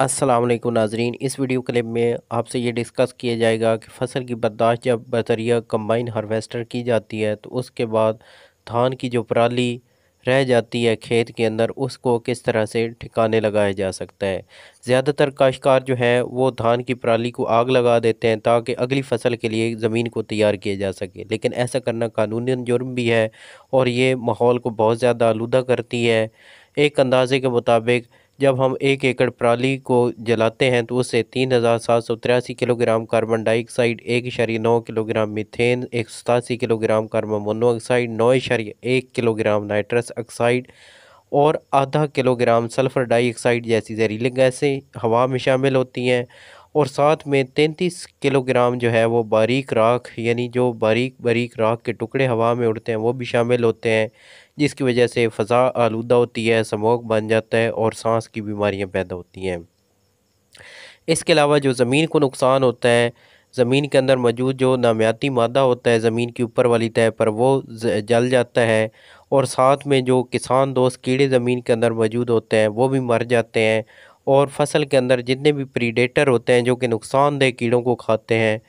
असलम नाजरीन इस video clip में आपसे ये डिस्कस किया जाएगा कि फसल की बर्दाश्त जब बतरिया कंबाइन हारवेस्टर की जाती है तो उसके बाद धान की जो पराली रह जाती है खेत के अंदर उसको किस तरह से ठिकाने लगाया जा सकता है ज़्यादातर काश्तकार जो हैं वो धान की पराली को आग लगा देते हैं ताकि अगली फसल के लिए ज़मीन को तैयार किया जा सके लेकिन ऐसा करना कानूनी जुर्म भी है और ये माहौल को बहुत ज़्यादा आलूदा करती है एक अंदाज़े के मुताबिक जब हम एक एकड़ पराली को जलाते हैं तो उससे तीन हज़ार सात सौ तिरासी किलोग्राम कार्बन डाइऑक्साइड एक इशारी नौ किलोग्राम मीथेन एक सतासी किलोग्राम कार्बन मोनोऑक्साइड नौ इशारी एक किलोग्राम नाइट्रस ऑक्साइड और आधा किलोग्राम सल्फ़र डाइऑक्साइड जैसी जहरीली गैसें हवा में शामिल होती हैं और साथ में तैंतीस किलोग्राम जो है वो बारीक राख यानी जो बारीक बारीक राख के टुकड़े हवा में उड़ते हैं वो भी शामिल होते हैं जिसकी वजह से फ़जा आलूदा होती है समोक बन जाता है और सांस की बीमारियाँ पैदा होती हैं इसके अलावा जो ज़मीन को नुकसान होता है ज़मीन के अंदर मौजूद जो नामियाती मादा होता है ज़मीन की ऊपर वाली तय पर वो जल जाता है और साथ में जो किसान दोस्त कीड़े ज़मीन के अंदर मौजूद होते हैं वो भी मर जाते हैं और फसल के अंदर जितने भी प्रीडेटर होते हैं जो कि नुकसानदेह कीड़ों को खाते हैं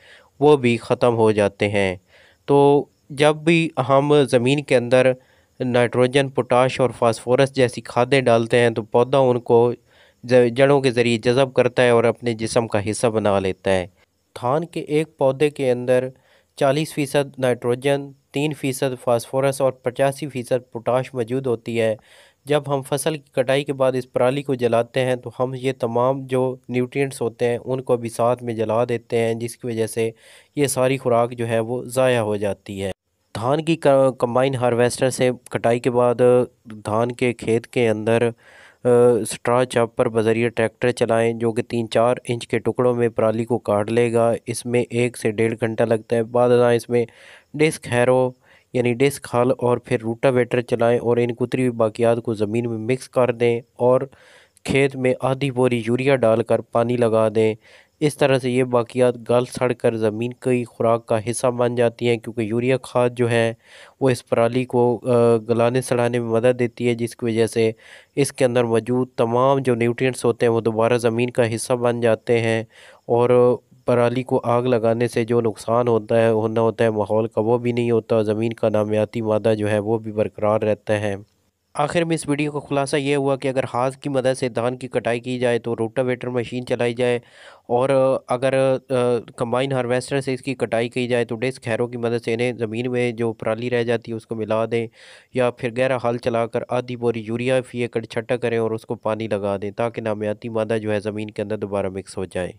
वो भी ख़त्म हो जाते हैं तो जब भी हम ज़मीन के अंदर नाइट्रोजन पोटाश और फास्फोरस जैसी खादें डालते हैं तो पौधा उनको जड़ों के ज़रिए जज़ब करता है और अपने जिसम का हिस्सा बना लेता है थान के एक पौधे के अंदर चालीस फ़ीसद नाइट्रोजन तीन फ़ीसद फास्फोरस और पचासी फ़ीसद पोटाश मौजूद होती है जब हम फसल की कटाई के बाद इस पराली को जलाते हैं तो हम ये तमाम जो न्यूट्रिएंट्स होते हैं उनको भी साथ में जला देते हैं जिसकी वजह से ये सारी खुराक जो है वो ज़ाया हो जाती है धान की कंबाइन हार्वेस्टर से कटाई के बाद धान के खेत के अंदर स्ट्रा चॉपर बजरिया ट्रैक्टर चलाएं जो कि तीन चार इंच के टुकड़ों में पराली को काट लेगा इसमें एक से डेढ़ घंटा लगता है बाद इसमें डिस्क हैरो यानी डिस्क हल और फिर रूटावेटर चलाएं और इन कुतरी हुई बाकियात को ज़मीन में मिक्स कर दें और खेत में आधी बोरी यूरिया डालकर पानी लगा दें इस तरह से ये बाकियात गल सड़ कर ज़मीन की खुराक का हिस्सा बन जाती हैं क्योंकि यूरिया खाद जो है वो इस पराली को गलाने सड़ाने में मदद देती है जिसकी वजह से इसके अंदर मौजूद तमाम जो न्यूट्रिएंट्स होते हैं वो दोबारा ज़मीन का हिस्सा बन जाते हैं और पराली को आग लगाने से जो नुकसान होता है होना होता है माहौल का वो भी नहीं होता ज़मीन का नामियाती मादा जो है वो भी बरकरार रहता है आखिर में इस वीडियो का खुलासा ये हुआ कि अगर हाथ की मदद से धान की कटाई की जाए तो रोटावेटर मशीन चलाई जाए और अगर कंबाइन हार्वेस्टर से इसकी कटाई की जाए तो डिस्क हैरों की मदद से इन्हें ज़मीन में जो पराली रह जाती है उसको मिला दें या फिर गहरा हल चलाकर आधी बोरी यूरिया फी एकड़ छट्टा करें और उसको पानी लगा दें ताकि नामियाती मादा जो है ज़मीन के अंदर दोबारा मिक्स हो जाए